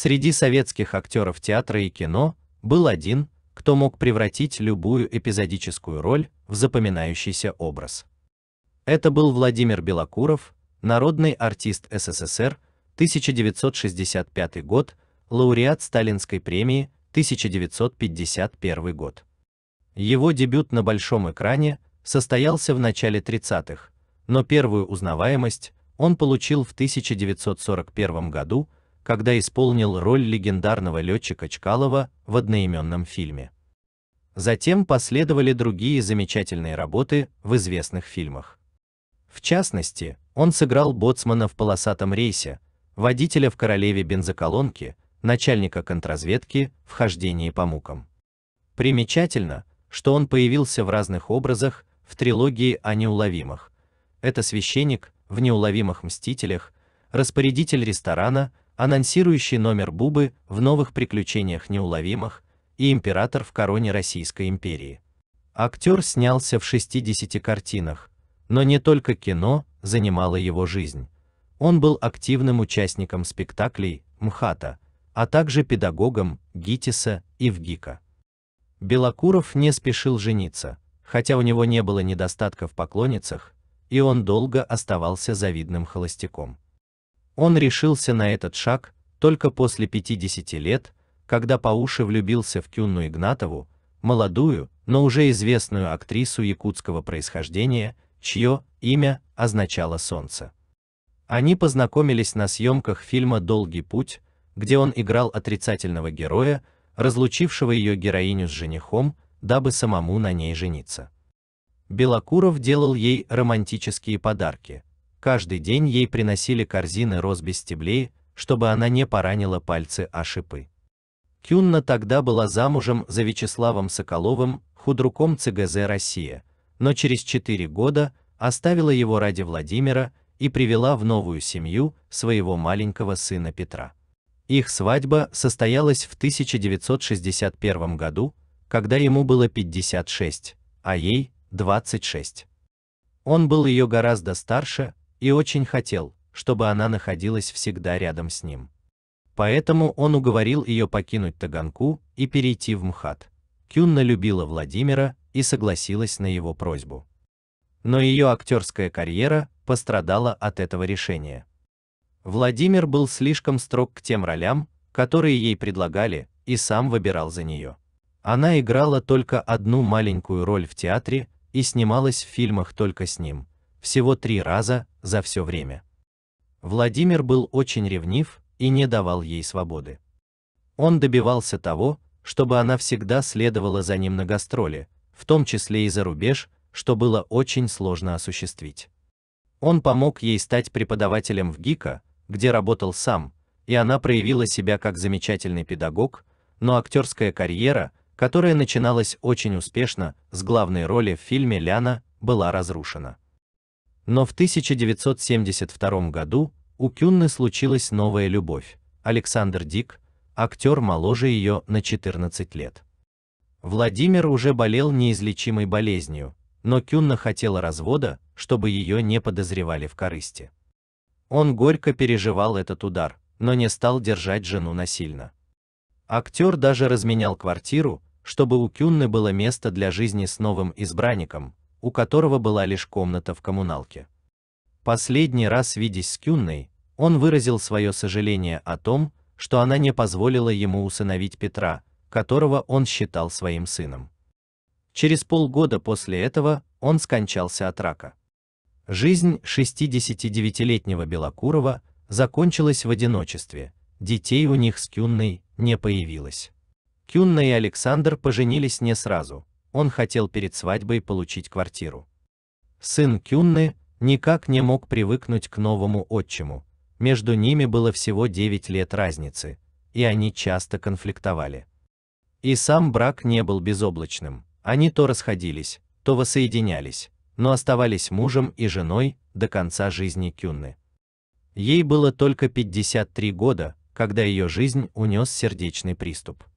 Среди советских актеров театра и кино был один, кто мог превратить любую эпизодическую роль в запоминающийся образ. Это был Владимир Белокуров, народный артист СССР, 1965 год, лауреат Сталинской премии, 1951 год. Его дебют на большом экране состоялся в начале 30-х, но первую узнаваемость он получил в 1941 году когда исполнил роль легендарного летчика Чкалова в одноименном фильме. Затем последовали другие замечательные работы в известных фильмах. В частности, он сыграл боцмана в полосатом рейсе, водителя в королеве бензоколонки, начальника контрразведки в хождении по мукам. Примечательно, что он появился в разных образах в трилогии о неуловимых. Это священник в неуловимых мстителях, распорядитель ресторана анонсирующий номер Бубы в новых приключениях неуловимых и император в короне Российской империи. Актер снялся в 60 картинах, но не только кино занимало его жизнь. Он был активным участником спектаклей МХАТа, а также педагогом ГИТИСа и ВГИКа. Белокуров не спешил жениться, хотя у него не было недостатка в поклонницах, и он долго оставался завидным холостяком. Он решился на этот шаг только после 50 лет, когда по уши влюбился в Кюнну Игнатову, молодую, но уже известную актрису якутского происхождения, чье имя означало солнце. Они познакомились на съемках фильма Долгий путь, где он играл отрицательного героя, разлучившего ее героиню с женихом, дабы самому на ней жениться. Белокуров делал ей романтические подарки, Каждый день ей приносили корзины роз без стеблей, чтобы она не поранила пальцы о шипы. Кюнна тогда была замужем за Вячеславом Соколовым, худруком ЦГЗ «Россия», но через четыре года оставила его ради Владимира и привела в новую семью своего маленького сына Петра. Их свадьба состоялась в 1961 году, когда ему было 56, а ей 26. Он был ее гораздо старше, и очень хотел, чтобы она находилась всегда рядом с ним. Поэтому он уговорил ее покинуть Таганку и перейти в МХАТ. Кюнна любила Владимира и согласилась на его просьбу. Но ее актерская карьера пострадала от этого решения. Владимир был слишком строг к тем ролям, которые ей предлагали, и сам выбирал за нее. Она играла только одну маленькую роль в театре и снималась в фильмах только с ним, всего три раза за все время. Владимир был очень ревнив и не давал ей свободы. Он добивался того, чтобы она всегда следовала за ним на гастроли, в том числе и за рубеж, что было очень сложно осуществить. Он помог ей стать преподавателем в ГИКа, где работал сам, и она проявила себя как замечательный педагог, но актерская карьера, которая начиналась очень успешно с главной роли в фильме Ляна, была разрушена. Но в 1972 году у Кюнны случилась новая любовь. Александр Дик, актер моложе ее на 14 лет. Владимир уже болел неизлечимой болезнью, но Кюнна хотела развода, чтобы ее не подозревали в корысти. Он горько переживал этот удар, но не стал держать жену насильно. Актер даже разменял квартиру, чтобы у Кюнны было место для жизни с новым избранником, у которого была лишь комната в коммуналке. Последний раз видясь с Кюнной, он выразил свое сожаление о том, что она не позволила ему усыновить Петра, которого он считал своим сыном. Через полгода после этого он скончался от рака. Жизнь 69-летнего Белокурова закончилась в одиночестве. Детей у них с Кюнной не появилось. Кюнна и Александр поженились не сразу, он хотел перед свадьбой получить квартиру. Сын Кюнны никак не мог привыкнуть к новому отчиму. Между ними было всего 9 лет разницы, и они часто конфликтовали. И сам брак не был безоблачным. Они то расходились, то воссоединялись, но оставались мужем и женой до конца жизни Кюнны. Ей было только 53 года, когда ее жизнь унес сердечный приступ.